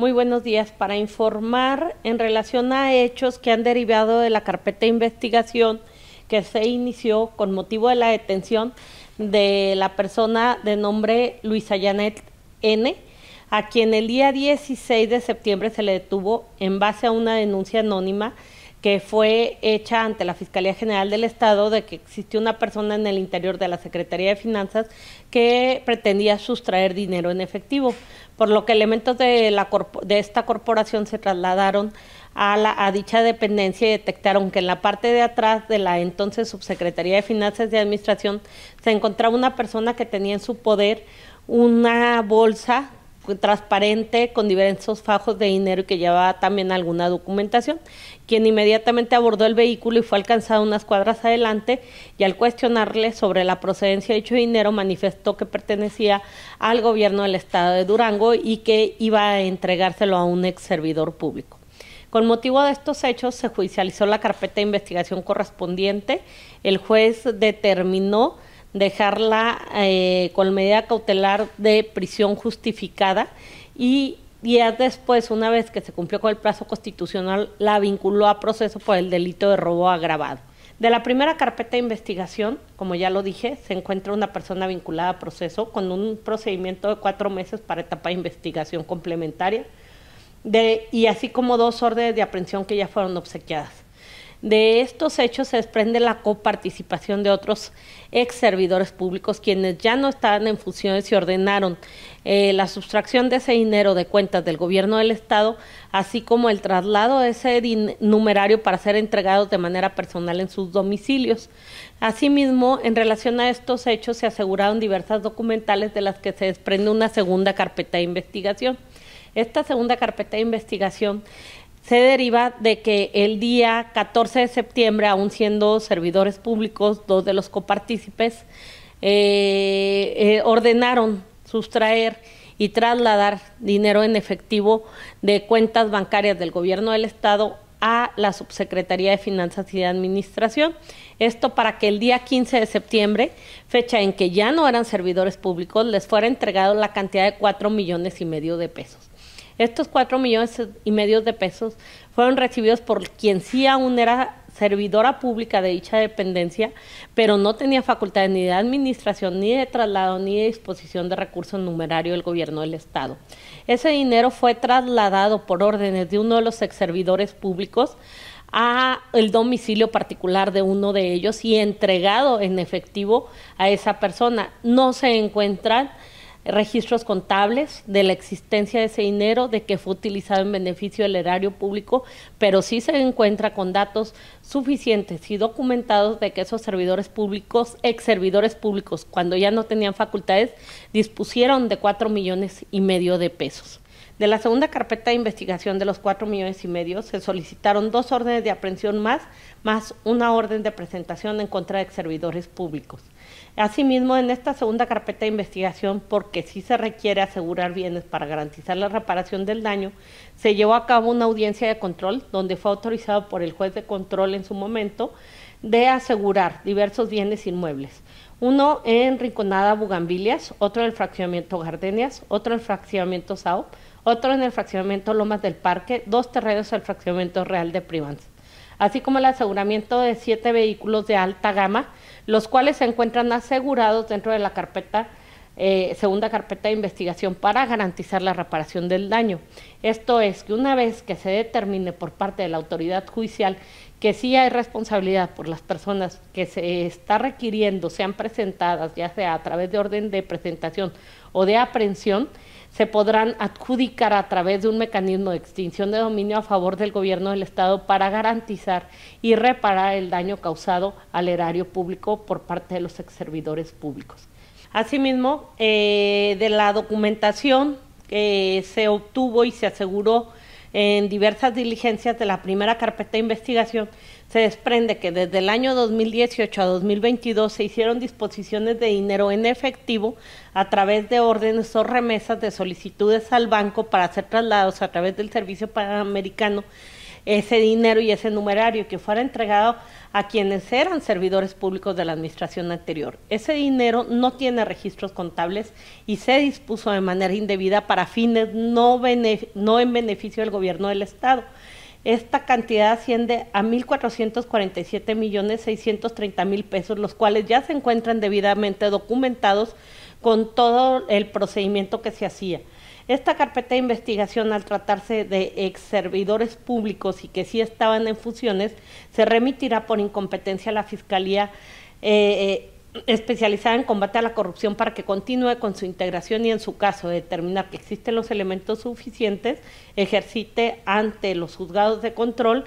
Muy buenos días. Para informar en relación a hechos que han derivado de la carpeta de investigación que se inició con motivo de la detención de la persona de nombre Luisa Janet N., a quien el día 16 de septiembre se le detuvo en base a una denuncia anónima que fue hecha ante la Fiscalía General del Estado de que existió una persona en el interior de la Secretaría de Finanzas que pretendía sustraer dinero en efectivo, por lo que elementos de, la de esta corporación se trasladaron a, la, a dicha dependencia y detectaron que en la parte de atrás de la entonces Subsecretaría de Finanzas y Administración se encontraba una persona que tenía en su poder una bolsa transparente con diversos fajos de dinero y que llevaba también alguna documentación, quien inmediatamente abordó el vehículo y fue alcanzado unas cuadras adelante y al cuestionarle sobre la procedencia de dicho dinero manifestó que pertenecía al gobierno del estado de Durango y que iba a entregárselo a un ex servidor público. Con motivo de estos hechos se judicializó la carpeta de investigación correspondiente, el juez determinó dejarla eh, con medida cautelar de prisión justificada y días después, una vez que se cumplió con el plazo constitucional, la vinculó a proceso por el delito de robo agravado. De la primera carpeta de investigación, como ya lo dije, se encuentra una persona vinculada a proceso con un procedimiento de cuatro meses para etapa de investigación complementaria de, y así como dos órdenes de aprehensión que ya fueron obsequiadas. De estos hechos se desprende la coparticipación de otros ex servidores públicos quienes ya no estaban en funciones y ordenaron eh, la sustracción de ese dinero de cuentas del gobierno del Estado, así como el traslado de ese numerario para ser entregado de manera personal en sus domicilios. Asimismo, en relación a estos hechos se aseguraron diversas documentales de las que se desprende una segunda carpeta de investigación. Esta segunda carpeta de investigación se deriva de que el día 14 de septiembre, aún siendo servidores públicos, dos de los copartícipes, eh, eh, ordenaron sustraer y trasladar dinero en efectivo de cuentas bancarias del gobierno del estado a la Subsecretaría de Finanzas y de Administración. Esto para que el día 15 de septiembre, fecha en que ya no eran servidores públicos, les fuera entregado la cantidad de cuatro millones y medio de pesos. Estos cuatro millones y medio de pesos fueron recibidos por quien sí aún era servidora pública de dicha dependencia, pero no tenía facultades ni de administración, ni de traslado, ni de disposición de recursos numerarios del gobierno del Estado. Ese dinero fue trasladado por órdenes de uno de los ex servidores públicos a el domicilio particular de uno de ellos y entregado en efectivo a esa persona. No se encuentran registros contables de la existencia de ese dinero, de que fue utilizado en beneficio del erario público, pero sí se encuentra con datos suficientes y documentados de que esos servidores públicos, ex servidores públicos, cuando ya no tenían facultades, dispusieron de cuatro millones y medio de pesos. De la segunda carpeta de investigación de los cuatro millones y medio se solicitaron dos órdenes de aprehensión más, más una orden de presentación en contra de servidores públicos. Asimismo, en esta segunda carpeta de investigación, porque sí se requiere asegurar bienes para garantizar la reparación del daño, se llevó a cabo una audiencia de control donde fue autorizado por el juez de control en su momento de asegurar diversos bienes inmuebles. Uno en Rinconada Bugambilias, otro en el fraccionamiento Gardenias, otro en el fraccionamiento Sao, otro en el fraccionamiento Lomas del Parque, dos terrenos el fraccionamiento Real de Privance, así como el aseguramiento de siete vehículos de alta gama, los cuales se encuentran asegurados dentro de la carpeta eh, segunda carpeta de investigación para garantizar la reparación del daño. Esto es que una vez que se determine por parte de la autoridad judicial que si hay responsabilidad por las personas que se está requiriendo sean presentadas, ya sea a través de orden de presentación o de aprehensión, se podrán adjudicar a través de un mecanismo de extinción de dominio a favor del gobierno del Estado para garantizar y reparar el daño causado al erario público por parte de los servidores públicos. Asimismo, eh, de la documentación que se obtuvo y se aseguró en diversas diligencias de la primera carpeta de investigación se desprende que desde el año 2018 a 2022 se hicieron disposiciones de dinero en efectivo a través de órdenes o remesas de solicitudes al banco para ser trasladados a través del Servicio Panamericano ese dinero y ese numerario que fuera entregado a quienes eran servidores públicos de la administración anterior. Ese dinero no tiene registros contables y se dispuso de manera indebida para fines no, en beneficio del gobierno del Estado. Esta cantidad asciende a siete millones treinta mil pesos, los cuales ya se encuentran debidamente documentados con todo el procedimiento que se hacía. Esta carpeta de investigación, al tratarse de ex servidores públicos y que sí estaban en fusiones, se remitirá por incompetencia a la Fiscalía. Eh, eh, especializada en combate a la corrupción para que continúe con su integración y en su caso determinar que existen los elementos suficientes, ejercite ante los juzgados de control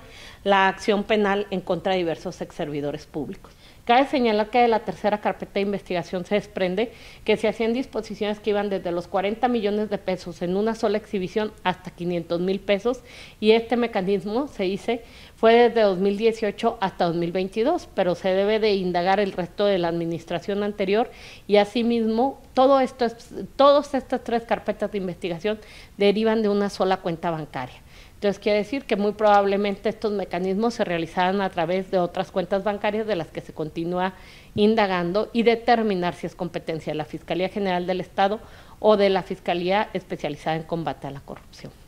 la acción penal en contra de diversos ex servidores públicos. Cabe señalar que de la tercera carpeta de investigación se desprende que se hacían disposiciones que iban desde los 40 millones de pesos en una sola exhibición hasta 500 mil pesos y este mecanismo, se dice, fue desde 2018 hasta 2022, pero se debe de indagar el resto de la administración anterior y asimismo todo esto, todas estas tres carpetas de investigación derivan de una sola cuenta bancaria. Entonces quiere decir que muy probablemente estos mecanismos se realizarán a través de otras cuentas bancarias de las que se continúa indagando y determinar si es competencia de la Fiscalía General del Estado o de la Fiscalía especializada en combate a la corrupción.